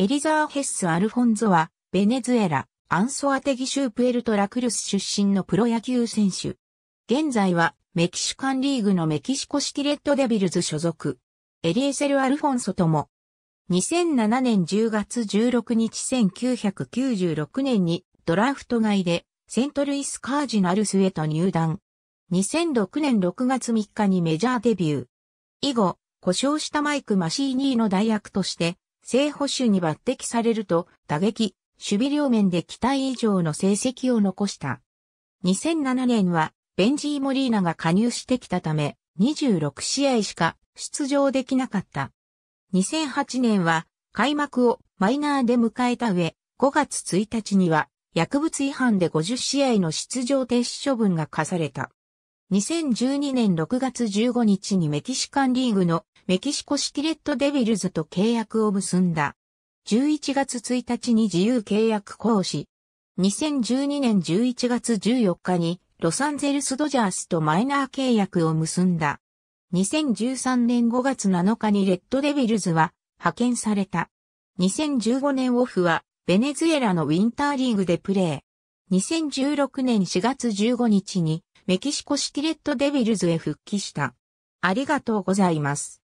エリザーヘッス・アルフォンゾは、ベネズエラ、アンソアテギ州プエルトラクルス出身のプロ野球選手。現在は、メキシカンリーグのメキシコ式レッドデビルズ所属。エリエセル・アルフォンソとも、2007年10月16日1996年にドラフト外でセントルイスカージナルスへと入団。2006年6月3日にメジャーデビュー。以後、故障したマイク・マシーニーの代役として正捕手に抜擢されると、打撃、守備両面で期待以上の成績を残した。2007年は、ベンジー・モリーナが加入してきたため、26試合しか出場できなかった。2008年は、開幕をマイナーで迎えた上、5月1日には、薬物違反で50試合の出場停止処分が課された。2012年6月15日にメキシカンリーグのメキシコシレットデビルズと契約を結んだ。11月1日に自由契約行使。2012年11月14日にロサンゼルスドジャースとマイナー契約を結んだ。2013年5月7日にレッドデビルズは派遣された。2015年オフはベネズエラのウィンターリーグでプレー。2016年4月15日にメキシコシレットデビルズへ復帰した。ありがとうございます。